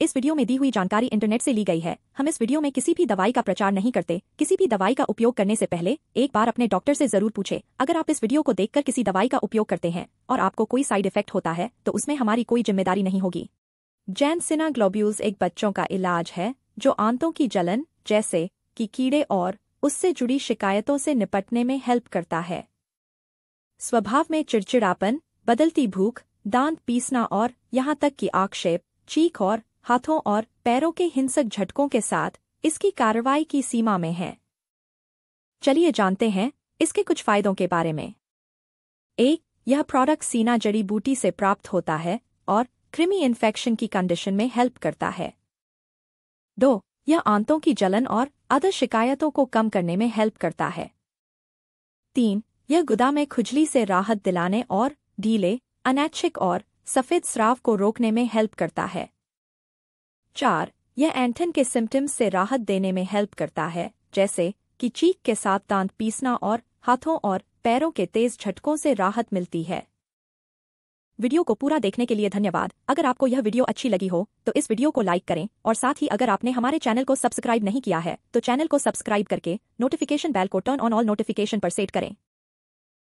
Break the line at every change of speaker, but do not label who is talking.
इस वीडियो में दी हुई जानकारी इंटरनेट से ली गई है हम इस वीडियो में किसी भी दवाई का प्रचार नहीं करते किसी भी दवाई का उपयोग करने से पहले एक बार अपने डॉक्टर से जरूर पूछे अगर आप इस वीडियो को देखकर किसी दवाई का उपयोग करते हैं और आपको कोई साइड इफेक्ट होता है तो उसमें हमारी कोई जिम्मेदारी नहीं होगी जैनसिना ग्लोब्यूल्स एक बच्चों का इलाज है जो आंतों की जलन जैसे कि कीड़े और उससे जुड़ी शिकायतों से निपटने में हेल्प करता है स्वभाव में चिड़चिड़ापन बदलती भूख दांत पीसना और यहां तक कि आक्षेप चीख और हाथों और पैरों के हिंसक झटकों के साथ इसकी कार्रवाई की सीमा में है चलिए जानते हैं इसके कुछ फायदों के बारे में एक यह प्रोडक्ट सीना जड़ी बूटी से प्राप्त होता है और क्रिमी इन्फेक्शन की कंडीशन में हेल्प करता है दो यह आंतों की जलन और अदर शिकायतों को कम करने में हेल्प करता है तीन यह गुदा में खुजली से राहत दिलाने और ढीले अनैच्छिक और सफ़ेद स्राव को रोकने में हेल्प करता है चार यह एंथन के सिम्टम्स से राहत देने में हेल्प करता है जैसे कि चीख के साथ दांत पीसना और हाथों और पैरों के तेज झटकों से राहत मिलती है वीडियो को पूरा देखने के लिए धन्यवाद अगर आपको यह वीडियो अच्छी लगी हो तो इस वीडियो को लाइक करें और साथ ही अगर आपने हमारे चैनल को सब्सक्राइब नहीं किया है तो चैनल को सब्सक्राइब करके नोटिफिकेशन बेल को टर्न ऑन ऑल नोटिफिकेशन पर सेट करें